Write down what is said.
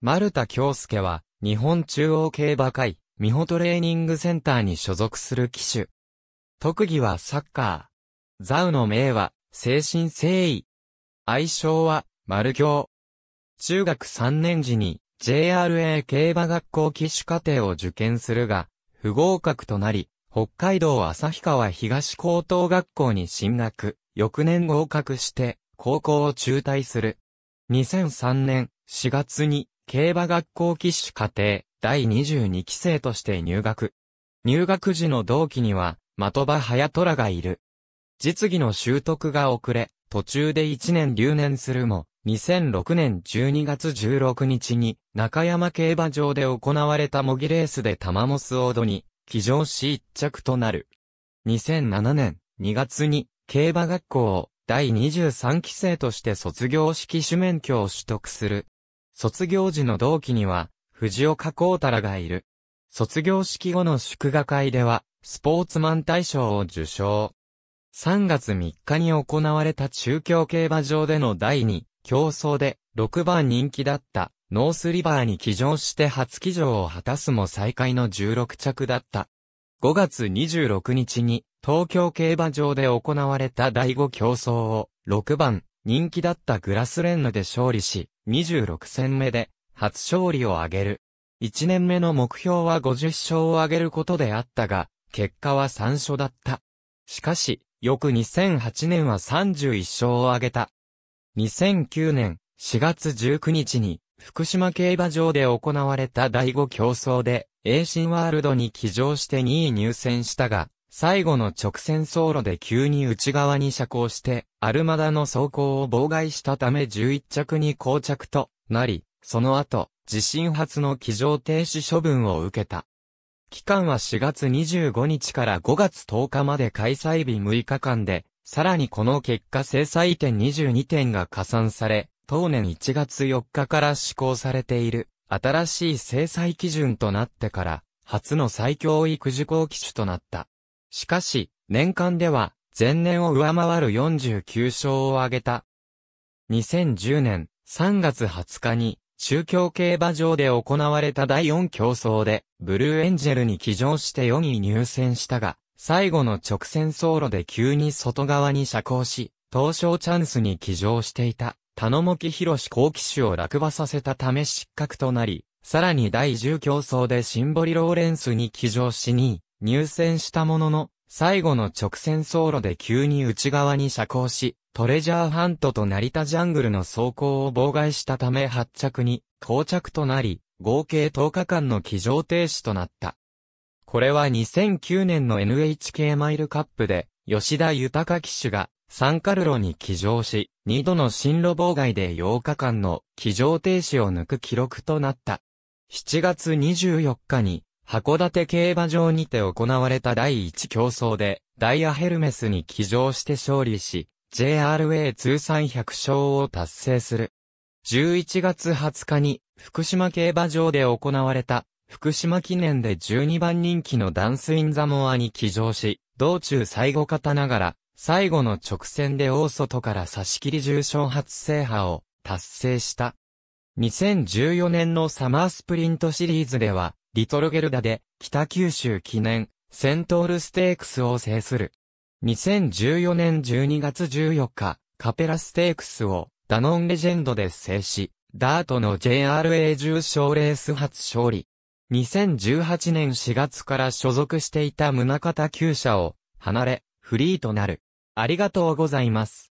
丸田京介は、日本中央競馬会、美穂トレーニングセンターに所属する騎手。特技はサッカー。ザウの名は、精神誠意。愛称は、丸京。中学3年時に、JRA 競馬学校騎手課程を受験するが、不合格となり、北海道旭川東高等学校に進学、翌年合格して、高校を中退する。2003年4月に競馬学校騎手課程第22期生として入学。入学時の同期には、的場早虎がいる。実技の習得が遅れ、途中で1年留年するも、2006年12月16日に、中山競馬場で行われた模擬レースで玉モスオードに、騎乗し一着となる。2007年2月に、競馬学校を第23期生として卒業式主免許を取得する。卒業時の同期には、藤岡幸太らがいる。卒業式後の祝賀会では、スポーツマン大賞を受賞。3月3日に行われた中京競馬場での第2競争で6番人気だったノースリバーに騎乗して初騎乗を果たすも最下位の16着だった。5月26日に東京競馬場で行われた第5競争を6番人気だったグラスレンヌで勝利し、26戦目で初勝利を挙げる。1年目の目標は50勝を挙げることであったが、結果は3勝だった。しかし、翌2008年は31勝を挙げた。2009年4月19日に福島競馬場で行われた第5競争で、エーシンワールドに騎乗して2位入選したが、最後の直線走路で急に内側に車光して、アルマダの走行を妨害したため11着に膠着となり、その後、地震発の機上停止処分を受けた。期間は4月25日から5月10日まで開催日6日間で、さらにこの結果制裁点22点が加算され、当年1月4日から施行されている、新しい制裁基準となってから、初の最強育児校機種となった。しかし、年間では、前年を上回る49勝を挙げた。2010年3月20日に、中京競馬場で行われた第4競争で、ブルーエンジェルに騎乗して4位入選したが、最後の直線走路で急に外側に遮光し、東証チャンスに騎乗していた、田野木博好騎手を落馬させたため失格となり、さらに第10競争でシンボリローレンスに騎乗し2位、入線したものの、最後の直線走路で急に内側に遮光し、トレジャーハントと成田ジャングルの走行を妨害したため発着に、到着となり、合計10日間の機上停止となった。これは2009年の NHK マイルカップで、吉田豊騎手が、サンカルロに騎乗し、2度の進路妨害で8日間の機上停止を抜く記録となった。7月24日に、函館競馬場にて行われた第一競争で、ダイヤヘルメスに騎乗して勝利し、JRA 通算100勝を達成する。11月20日に、福島競馬場で行われた、福島記念で12番人気のダンスインザモアに騎乗し、道中最後方ながら、最後の直線で大外から差し切り重賞初制覇を達成した。2014年のサマースプリントシリーズでは、リトルゲルダで、北九州記念、セントールステークスを制する。2014年12月14日、カペラステークスを、ダノンレジェンドで制し、ダートの JRA 重賞レース初勝利。2018年4月から所属していた宗方厩舎を離れ、フリーとなる。ありがとうございます。